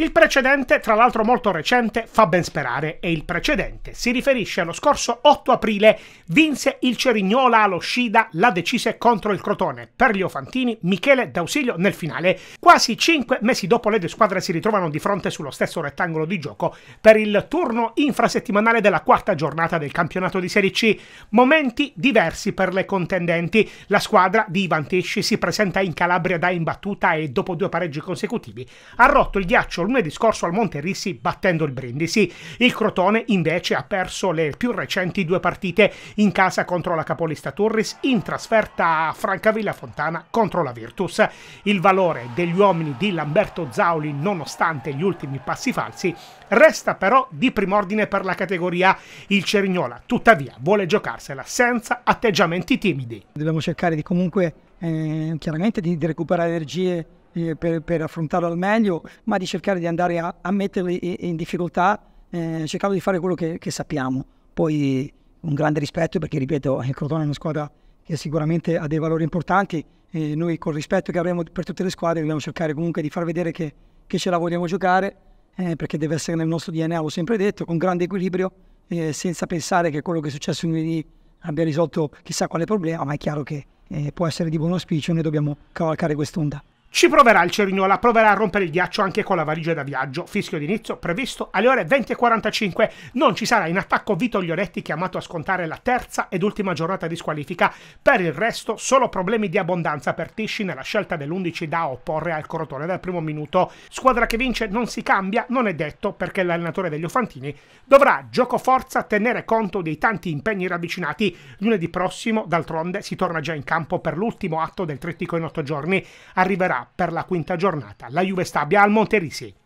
Il precedente, tra l'altro molto recente, fa ben sperare e il precedente si riferisce allo scorso 8 aprile vinse il Cerignola allo Scida la decise contro il Crotone per gli Ofantini Michele D'Ausilio nel finale. Quasi cinque mesi dopo le due squadre si ritrovano di fronte sullo stesso rettangolo di gioco per il turno infrasettimanale della quarta giornata del campionato di Serie C. Momenti diversi per le contendenti. La squadra di Ivan Tesci si presenta in Calabria da imbattuta e dopo due pareggi consecutivi ha rotto il ghiaccio lunedì scorso al Monte Rissi battendo il Brindisi. Il Crotone invece ha perso le più recenti due partite in casa contro la capolista Turris, in trasferta a Francavilla Fontana contro la Virtus. Il valore degli uomini di Lamberto Zauli, nonostante gli ultimi passi falsi, resta però di prim'ordine per la categoria. Il Cerignola, tuttavia, vuole giocarsela senza atteggiamenti timidi. Dobbiamo cercare di comunque, eh, chiaramente, di, di recuperare energie eh, per, per, affrontarlo al meglio, ma di cercare di andare a, a metterli in difficoltà, eh, cercando di fare quello che, che, sappiamo. Poi un grande rispetto perché, ripeto, il Crotone è una squadra che sicuramente ha dei valori importanti e noi col rispetto che avremo per tutte le squadre dobbiamo cercare comunque di far vedere che, che ce la vogliamo giocare, eh, perché deve essere nel nostro DNA, l'ho sempre detto, con grande equilibrio, eh, senza pensare che quello che è successo lunedì abbia risolto chissà quale problema, ma è chiaro che eh, può essere di buon auspicio, noi dobbiamo cavalcare quest'onda. Ci proverà il Cerignola, proverà a rompere il ghiaccio anche con la valigia da viaggio. Fischio d'inizio previsto alle ore 20.45. Non ci sarà in attacco Vito Glioretti chiamato a scontare la terza ed ultima giornata di squalifica. Per il resto solo problemi di abbondanza per Tisci nella scelta dell'11 da opporre al corrotore dal primo minuto. Squadra che vince non si cambia, non è detto perché l'allenatore degli Ofantini dovrà gioco forza tenere conto dei tanti impegni ravvicinati. Lunedì prossimo, d'altronde, si torna già in campo per l'ultimo atto del trittico in otto giorni. Arriverà per la quinta giornata. La Juve sta a Monterisi.